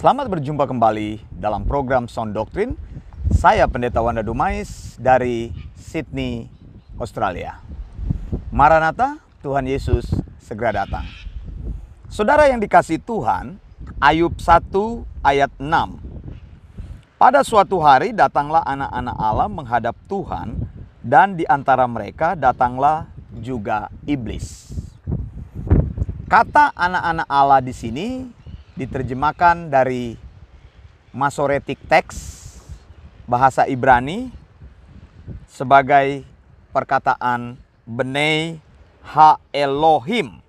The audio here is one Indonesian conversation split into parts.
Selamat berjumpa kembali dalam program Sound Doctrine. Saya Pendeta Wanda Dumais dari Sydney, Australia. Maranatha, Tuhan Yesus segera datang. Saudara yang dikasih Tuhan, Ayub 1 ayat 6. Pada suatu hari datanglah anak-anak Allah menghadap Tuhan dan di antara mereka datanglah juga iblis. Kata anak-anak Allah di sini diterjemahkan dari Masoretic Text bahasa Ibrani sebagai perkataan Benei Ha Elohim.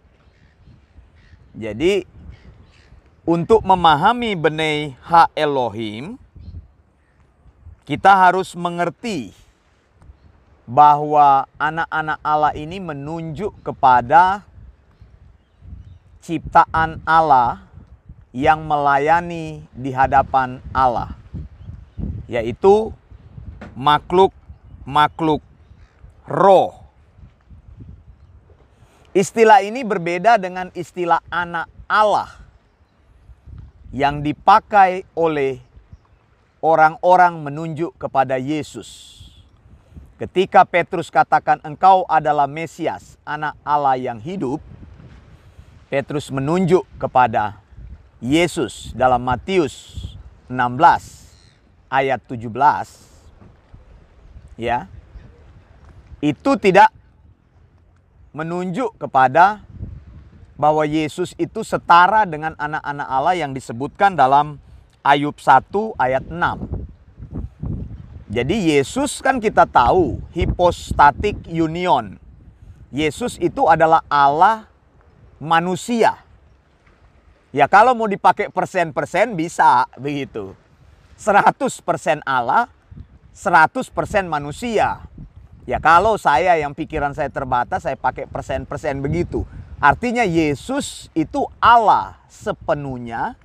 Jadi untuk memahami Benei Ha Elohim kita harus mengerti bahwa anak-anak Allah ini menunjuk kepada ciptaan Allah yang melayani di hadapan Allah, yaitu makhluk-makhluk roh. Istilah ini berbeda dengan istilah anak Allah yang dipakai oleh orang-orang menunjuk kepada Yesus. Ketika Petrus katakan engkau adalah Mesias, anak Allah yang hidup, Petrus menunjuk kepada Yesus dalam Matius 16 ayat 17 ya itu tidak menunjuk kepada bahwa Yesus itu setara dengan anak-anak Allah yang disebutkan dalam Ayub 1 ayat 6. Jadi Yesus kan kita tahu hipostatik union. Yesus itu adalah Allah manusia Ya kalau mau dipakai persen-persen bisa begitu. 100% Allah, 100% manusia. Ya kalau saya yang pikiran saya terbatas, saya pakai persen-persen begitu. Artinya Yesus itu Allah sepenuhnya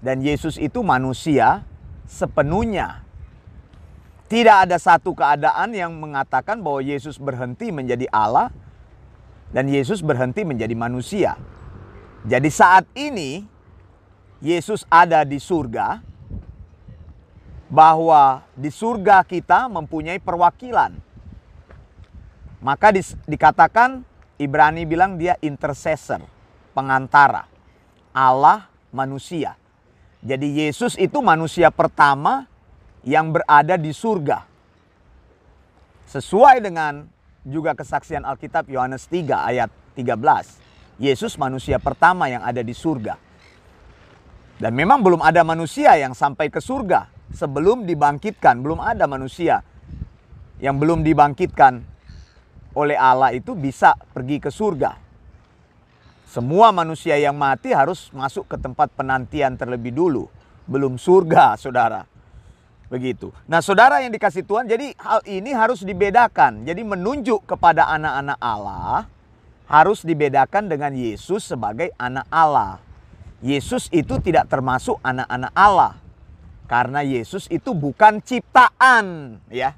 dan Yesus itu manusia sepenuhnya. Tidak ada satu keadaan yang mengatakan bahwa Yesus berhenti menjadi Allah dan Yesus berhenti menjadi manusia. Jadi saat ini Yesus ada di surga bahwa di surga kita mempunyai perwakilan. Maka di, dikatakan Ibrani bilang dia intercessor, pengantara, Allah manusia. Jadi Yesus itu manusia pertama yang berada di surga. Sesuai dengan juga kesaksian Alkitab Yohanes 3 ayat 13 Yesus manusia pertama yang ada di surga. Dan memang belum ada manusia yang sampai ke surga sebelum dibangkitkan, belum ada manusia yang belum dibangkitkan oleh Allah itu bisa pergi ke surga. Semua manusia yang mati harus masuk ke tempat penantian terlebih dulu, belum surga, Saudara. Begitu. Nah, Saudara yang dikasih Tuhan, jadi hal ini harus dibedakan. Jadi menunjuk kepada anak-anak Allah harus dibedakan dengan Yesus sebagai anak Allah. Yesus itu tidak termasuk anak-anak Allah. Karena Yesus itu bukan ciptaan, ya.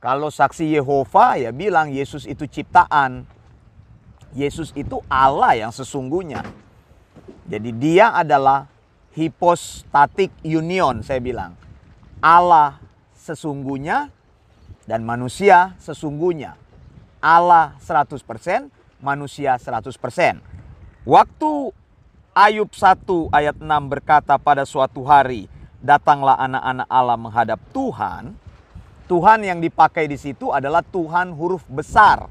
Kalau saksi Yehova ya bilang Yesus itu ciptaan. Yesus itu Allah yang sesungguhnya. Jadi dia adalah hipostatik union saya bilang. Allah sesungguhnya dan manusia sesungguhnya. Allah 100%, manusia 100%. Waktu Ayub 1 ayat 6 berkata pada suatu hari, datanglah anak-anak Allah menghadap Tuhan. Tuhan yang dipakai di situ adalah Tuhan huruf besar.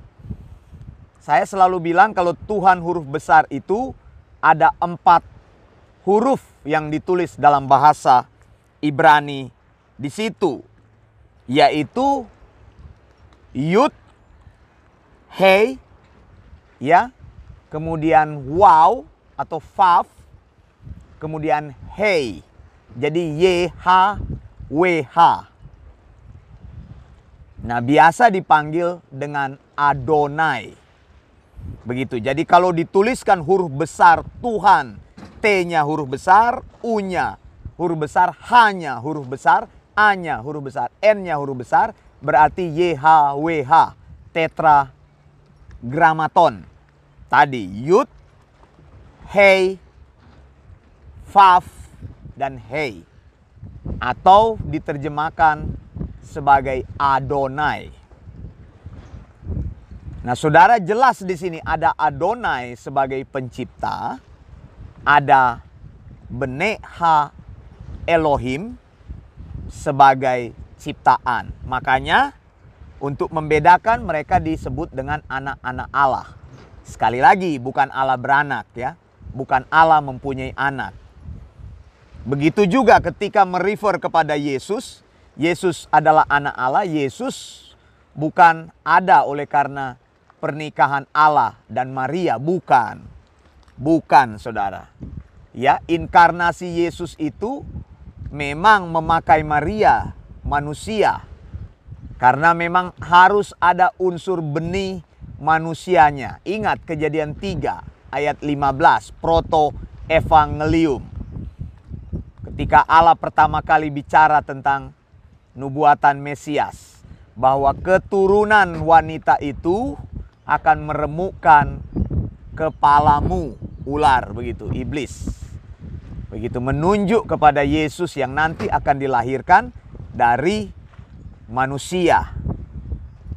Saya selalu bilang kalau Tuhan huruf besar itu ada empat huruf yang ditulis dalam bahasa Ibrani di situ, yaitu Yud, hey, ya, kemudian wow atau fav, kemudian hey. Jadi w h. Nah, biasa dipanggil dengan Adonai. Begitu. Jadi kalau dituliskan huruf besar Tuhan, T-nya huruf besar, U-nya huruf besar, H-nya huruf besar, A-nya huruf besar, N-nya huruf besar, berarti YHWH, tetra gramaton. Tadi yud, hei, faf, dan hei. Atau diterjemahkan sebagai Adonai. Nah, saudara jelas di sini ada Adonai sebagai pencipta, ada Beneha Elohim sebagai ciptaan. Makanya untuk membedakan mereka disebut dengan anak-anak Allah. Sekali lagi bukan Allah beranak ya, bukan Allah mempunyai anak. Begitu juga ketika merefer kepada Yesus, Yesus adalah anak Allah, Yesus bukan ada oleh karena pernikahan Allah dan Maria, bukan. Bukan, Saudara. Ya, inkarnasi Yesus itu memang memakai Maria, manusia, karena memang harus ada unsur benih manusianya. Ingat kejadian 3 ayat 15 proto evangelium. Ketika Allah pertama kali bicara tentang nubuatan Mesias bahwa keturunan wanita itu akan meremukkan kepalamu ular begitu iblis begitu menunjuk kepada Yesus yang nanti akan dilahirkan dari manusia.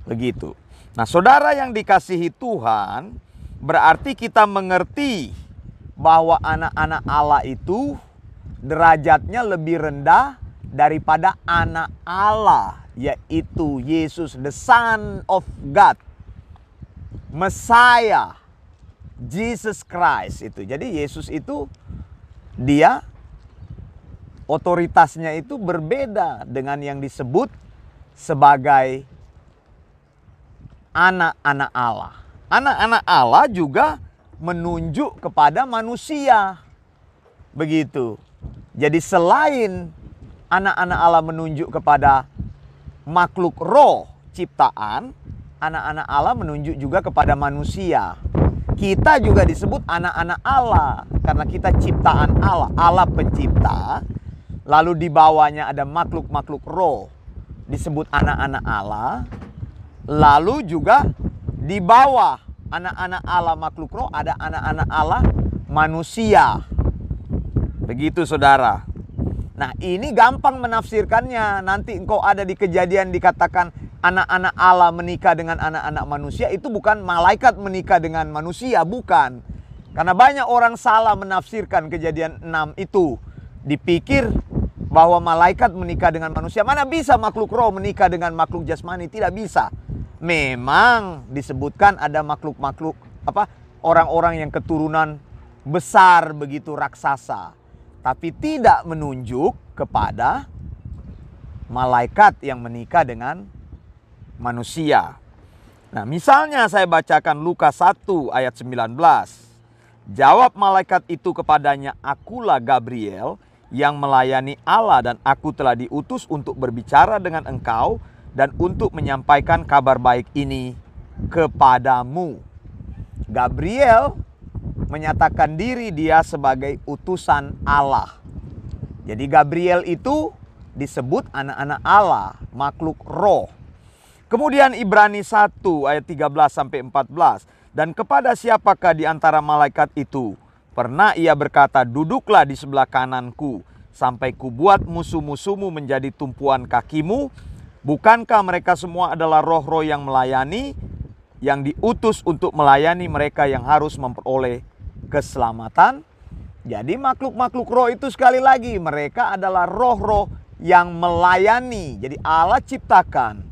Begitu. Nah, saudara yang dikasihi Tuhan, berarti kita mengerti bahwa anak-anak Allah itu derajatnya lebih rendah daripada anak Allah, yaitu Yesus, the Son of God, Messiah, Jesus Christ itu. Jadi Yesus itu dia otoritasnya itu berbeda dengan yang disebut sebagai anak-anak Allah. Anak-anak Allah juga menunjuk kepada manusia. Begitu. Jadi selain anak-anak Allah menunjuk kepada makhluk roh ciptaan, anak-anak Allah menunjuk juga kepada manusia. Kita juga disebut anak-anak Allah karena kita ciptaan Allah, Allah pencipta. Lalu di bawahnya ada makhluk-makhluk roh disebut anak-anak Allah, lalu juga di bawah anak-anak Allah makhluk roh ada anak-anak Allah manusia. Begitu saudara. Nah ini gampang menafsirkannya. Nanti engkau ada di kejadian dikatakan anak-anak Allah menikah dengan anak-anak manusia. Itu bukan malaikat menikah dengan manusia, bukan. Karena banyak orang salah menafsirkan kejadian 6 itu. Dipikir bahwa malaikat menikah dengan manusia. Mana bisa makhluk roh menikah dengan makhluk jasmani? Tidak bisa. Memang disebutkan ada makhluk-makhluk apa orang-orang yang keturunan besar begitu raksasa, tapi tidak menunjuk kepada malaikat yang menikah dengan manusia. Nah, misalnya saya bacakan Lukas 1 ayat 19. Jawab malaikat itu kepadanya, "Akulah Gabriel yang melayani Allah dan aku telah diutus untuk berbicara dengan engkau dan untuk menyampaikan kabar baik ini kepadamu. Gabriel menyatakan diri dia sebagai utusan Allah. Jadi Gabriel itu disebut anak-anak Allah, makhluk roh. Kemudian Ibrani 1 ayat 13 sampai 14. Dan kepada siapakah di antara malaikat itu Pernah ia berkata, "Duduklah di sebelah kananku sampai kubuat musuh-musuhmu menjadi tumpuan kakimu." Bukankah mereka semua adalah roh-roh yang melayani, yang diutus untuk melayani mereka yang harus memperoleh keselamatan? Jadi makhluk-makhluk roh itu sekali lagi mereka adalah roh-roh yang melayani. Jadi Allah ciptakan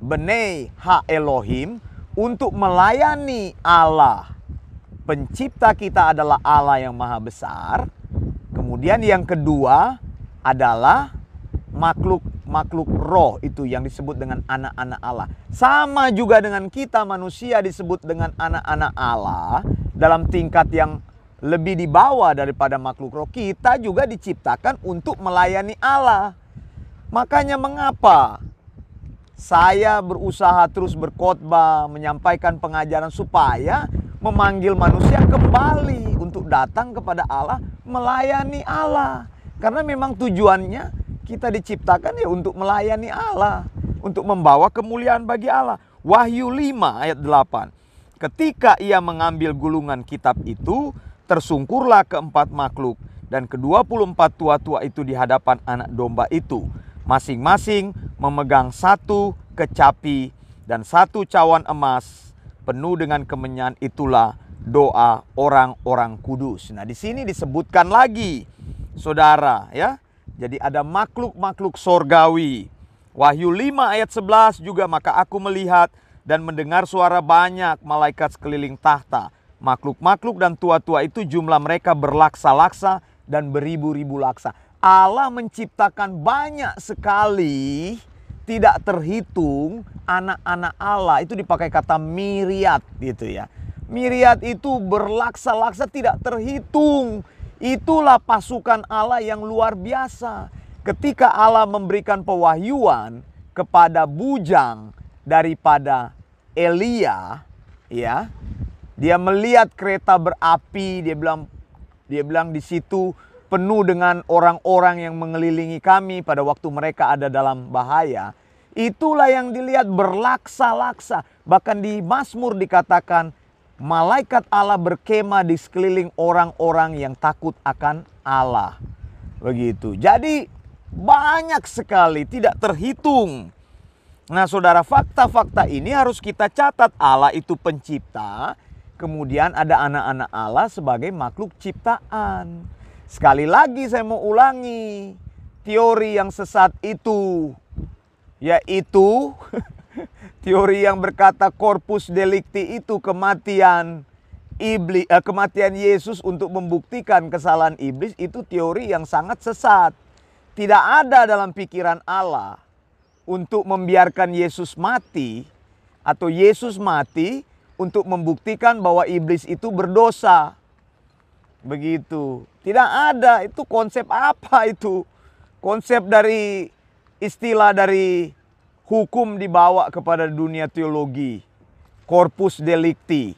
Bene Ha Elohim untuk melayani Allah pencipta kita adalah Allah yang maha besar. Kemudian yang kedua adalah makhluk-makhluk roh itu yang disebut dengan anak-anak Allah. Sama juga dengan kita manusia disebut dengan anak-anak Allah dalam tingkat yang lebih di bawah daripada makhluk roh. Kita juga diciptakan untuk melayani Allah. Makanya mengapa saya berusaha terus berkhotbah, menyampaikan pengajaran supaya memanggil manusia kembali untuk datang kepada Allah, melayani Allah. Karena memang tujuannya kita diciptakan ya untuk melayani Allah, untuk membawa kemuliaan bagi Allah. Wahyu 5 ayat 8. Ketika ia mengambil gulungan kitab itu, tersungkurlah keempat makhluk dan ke-24 tua-tua itu di hadapan anak domba itu. Masing-masing memegang satu kecapi dan satu cawan emas penuh dengan kemenyan itulah doa orang-orang kudus. Nah, di sini disebutkan lagi Saudara ya. Jadi ada makhluk-makhluk sorgawi. Wahyu 5 ayat 11 juga maka aku melihat dan mendengar suara banyak malaikat sekeliling tahta. Makhluk-makhluk dan tua-tua itu jumlah mereka berlaksa-laksa dan beribu-ribu laksa. Allah menciptakan banyak sekali tidak terhitung anak-anak Allah itu dipakai kata miriat gitu ya. Miriat itu berlaksa-laksa tidak terhitung. Itulah pasukan Allah yang luar biasa. Ketika Allah memberikan pewahyuan kepada bujang daripada Elia, ya. Dia melihat kereta berapi, dia bilang dia bilang di situ penuh dengan orang-orang yang mengelilingi kami pada waktu mereka ada dalam bahaya. Itulah yang dilihat berlaksa-laksa. Bahkan di Mazmur dikatakan malaikat Allah berkema di sekeliling orang-orang yang takut akan Allah. Begitu. Jadi banyak sekali tidak terhitung. Nah saudara fakta-fakta ini harus kita catat. Allah itu pencipta. Kemudian ada anak-anak Allah sebagai makhluk ciptaan. Sekali lagi saya mau ulangi teori yang sesat itu yaitu teori yang berkata korpus delikti itu kematian iblis eh, kematian Yesus untuk membuktikan kesalahan iblis itu teori yang sangat sesat. Tidak ada dalam pikiran Allah untuk membiarkan Yesus mati atau Yesus mati untuk membuktikan bahwa iblis itu berdosa. Begitu. Tidak ada itu konsep apa itu? Konsep dari istilah dari hukum dibawa kepada dunia teologi. Corpus delicti.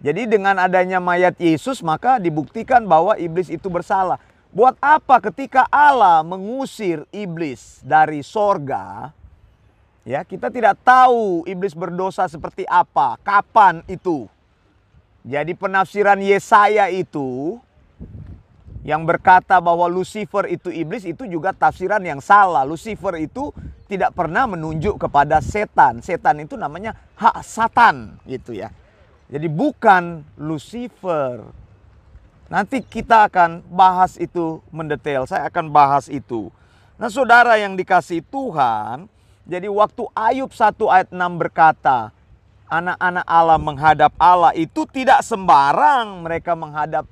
Jadi dengan adanya mayat Yesus maka dibuktikan bahwa iblis itu bersalah. Buat apa ketika Allah mengusir iblis dari sorga, ya kita tidak tahu iblis berdosa seperti apa, kapan itu. Jadi penafsiran Yesaya itu yang berkata bahwa Lucifer itu iblis itu juga tafsiran yang salah. Lucifer itu tidak pernah menunjuk kepada setan. Setan itu namanya hak satan gitu ya. Jadi bukan Lucifer. Nanti kita akan bahas itu mendetail. Saya akan bahas itu. Nah, saudara yang dikasih Tuhan, jadi waktu Ayub 1 ayat 6 berkata, anak-anak Allah menghadap Allah itu tidak sembarang mereka menghadap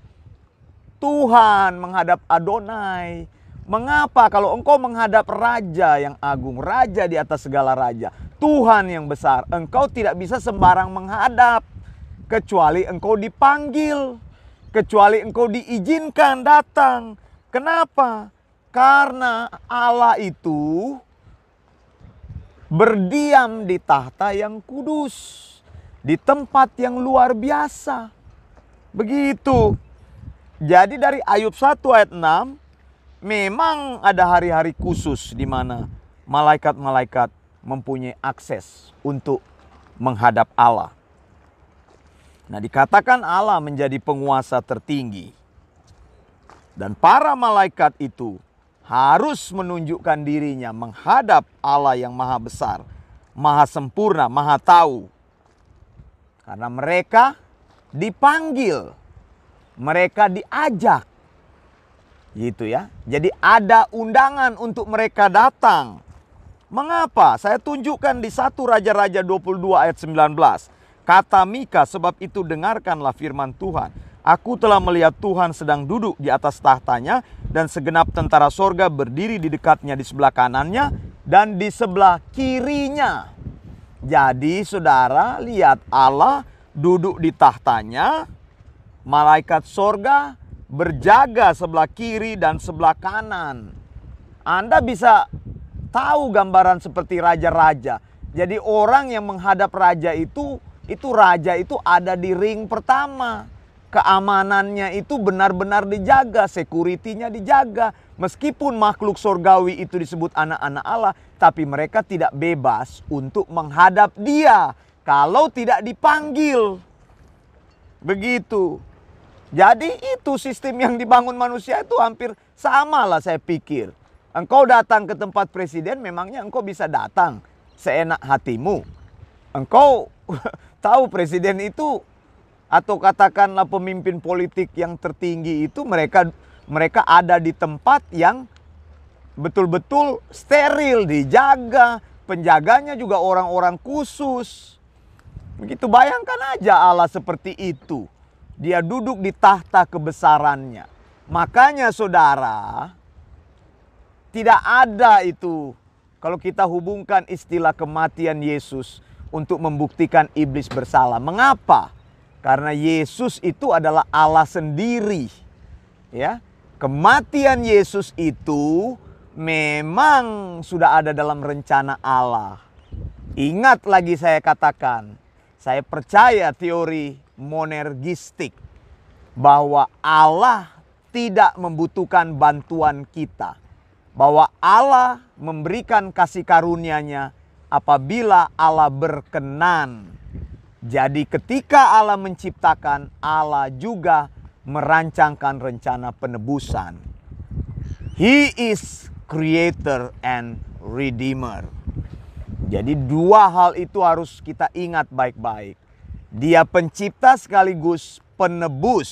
Tuhan, menghadap Adonai. Mengapa kalau engkau menghadap raja yang agung, raja di atas segala raja, Tuhan yang besar, engkau tidak bisa sembarang menghadap kecuali engkau dipanggil, kecuali engkau diizinkan datang. Kenapa? Karena Allah itu berdiam di tahta yang kudus, di tempat yang luar biasa. Begitu. Jadi dari Ayub 1 ayat 6 memang ada hari-hari khusus di mana malaikat-malaikat mempunyai akses untuk menghadap Allah. Nah, dikatakan Allah menjadi penguasa tertinggi. Dan para malaikat itu harus menunjukkan dirinya menghadap Allah yang maha besar, maha sempurna, maha tahu. Karena mereka dipanggil mereka diajak. Gitu ya. Jadi ada undangan untuk mereka datang. Mengapa? Saya tunjukkan di satu Raja-Raja 22 ayat 19. Kata Mika, sebab itu dengarkanlah firman Tuhan. Aku telah melihat Tuhan sedang duduk di atas tahtanya dan segenap tentara sorga berdiri di dekatnya di sebelah kanannya dan di sebelah kirinya. Jadi saudara lihat Allah duduk di tahtanya Malaikat sorga berjaga sebelah kiri dan sebelah kanan. Anda bisa tahu gambaran seperti raja-raja. Jadi orang yang menghadap raja itu, itu raja itu ada di ring pertama. Keamanannya itu benar-benar dijaga, sekuritinya dijaga. Meskipun makhluk sorgawi itu disebut anak-anak Allah, tapi mereka tidak bebas untuk menghadap dia kalau tidak dipanggil. Begitu. Jadi itu sistem yang dibangun manusia itu hampir sama lah saya pikir. Engkau datang ke tempat presiden memangnya engkau bisa datang seenak hatimu. Engkau tahu presiden itu atau katakanlah pemimpin politik yang tertinggi itu mereka mereka ada di tempat yang betul-betul steril dijaga, penjaganya juga orang-orang khusus. Begitu bayangkan aja Allah seperti itu. Dia duduk di tahta kebesarannya. Makanya saudara, tidak ada itu kalau kita hubungkan istilah kematian Yesus untuk membuktikan iblis bersalah. Mengapa? Karena Yesus itu adalah Allah sendiri. Ya. Kematian Yesus itu memang sudah ada dalam rencana Allah. Ingat lagi saya katakan, saya percaya teori monergistik bahwa Allah tidak membutuhkan bantuan kita, bahwa Allah memberikan kasih karunia-Nya apabila Allah berkenan. Jadi, ketika Allah menciptakan, Allah juga merancangkan rencana penebusan. He is creator and redeemer. Jadi, dua hal itu harus kita ingat baik-baik dia pencipta sekaligus penebus.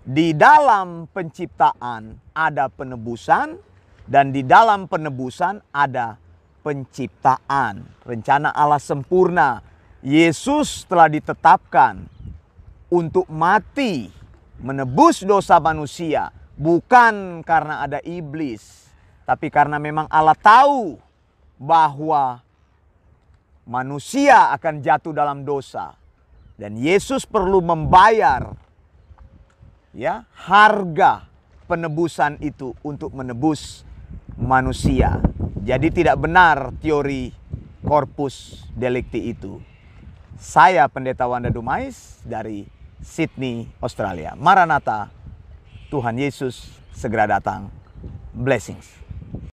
Di dalam penciptaan ada penebusan dan di dalam penebusan ada penciptaan. Rencana Allah sempurna. Yesus telah ditetapkan untuk mati menebus dosa manusia bukan karena ada iblis tapi karena memang Allah tahu bahwa manusia akan jatuh dalam dosa dan Yesus perlu membayar ya harga penebusan itu untuk menebus manusia. Jadi tidak benar teori korpus delikti itu. Saya Pendeta Wanda Dumais dari Sydney, Australia. Maranatha, Tuhan Yesus segera datang. Blessings.